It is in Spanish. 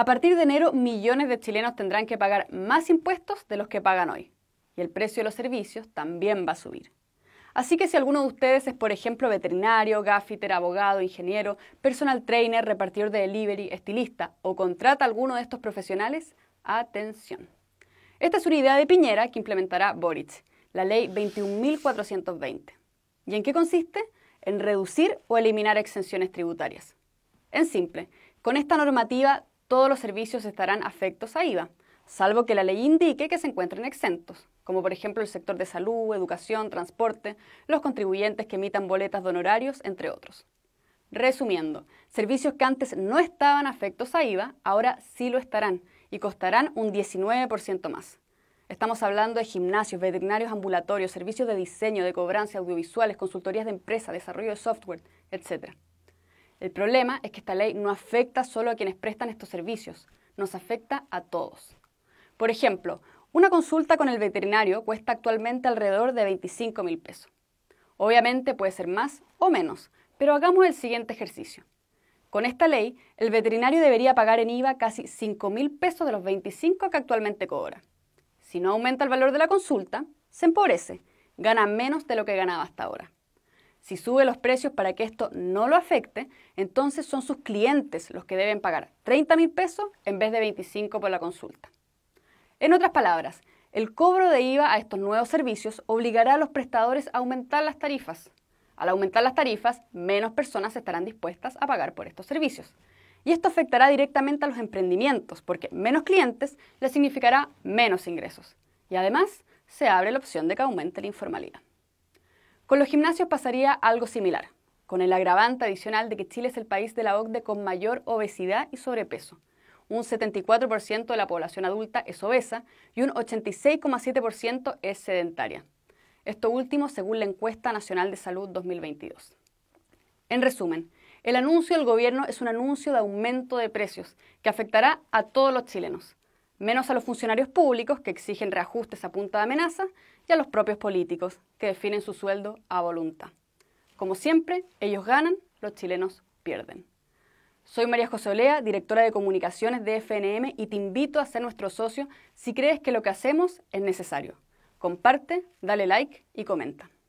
A partir de enero, millones de chilenos tendrán que pagar más impuestos de los que pagan hoy. Y el precio de los servicios también va a subir. Así que si alguno de ustedes es, por ejemplo, veterinario, gaffiter, abogado, ingeniero, personal trainer, repartidor de delivery, estilista o contrata a alguno de estos profesionales, atención. Esta es una idea de Piñera que implementará Boric, la ley 21.420. ¿Y en qué consiste? En reducir o eliminar exenciones tributarias. En simple, con esta normativa todos los servicios estarán afectos a IVA, salvo que la ley indique que se encuentren exentos, como por ejemplo el sector de salud, educación, transporte, los contribuyentes que emitan boletas de honorarios, entre otros. Resumiendo, servicios que antes no estaban afectos a IVA, ahora sí lo estarán y costarán un 19% más. Estamos hablando de gimnasios, veterinarios ambulatorios, servicios de diseño, de cobranza, audiovisuales, consultorías de empresa, desarrollo de software, etc. El problema es que esta ley no afecta solo a quienes prestan estos servicios, nos afecta a todos. Por ejemplo, una consulta con el veterinario cuesta actualmente alrededor de 25 mil pesos. Obviamente puede ser más o menos, pero hagamos el siguiente ejercicio. Con esta ley, el veterinario debería pagar en IVA casi 5 mil pesos de los 25 que actualmente cobra. Si no aumenta el valor de la consulta, se empobrece, gana menos de lo que ganaba hasta ahora si sube los precios para que esto no lo afecte, entonces son sus clientes los que deben pagar 30 mil pesos en vez de 25 por la consulta. En otras palabras, el cobro de IVA a estos nuevos servicios obligará a los prestadores a aumentar las tarifas. Al aumentar las tarifas, menos personas estarán dispuestas a pagar por estos servicios. Y esto afectará directamente a los emprendimientos, porque menos clientes les significará menos ingresos. Y además, se abre la opción de que aumente la informalidad. Con los gimnasios pasaría algo similar, con el agravante adicional de que Chile es el país de la OCDE con mayor obesidad y sobrepeso. Un 74% de la población adulta es obesa y un 86,7% es sedentaria. Esto último según la encuesta nacional de salud 2022. En resumen, el anuncio del gobierno es un anuncio de aumento de precios que afectará a todos los chilenos menos a los funcionarios públicos, que exigen reajustes a punta de amenaza, y a los propios políticos, que definen su sueldo a voluntad. Como siempre, ellos ganan, los chilenos pierden. Soy María José Olea, directora de comunicaciones de FNM, y te invito a ser nuestro socio si crees que lo que hacemos es necesario. Comparte, dale like y comenta.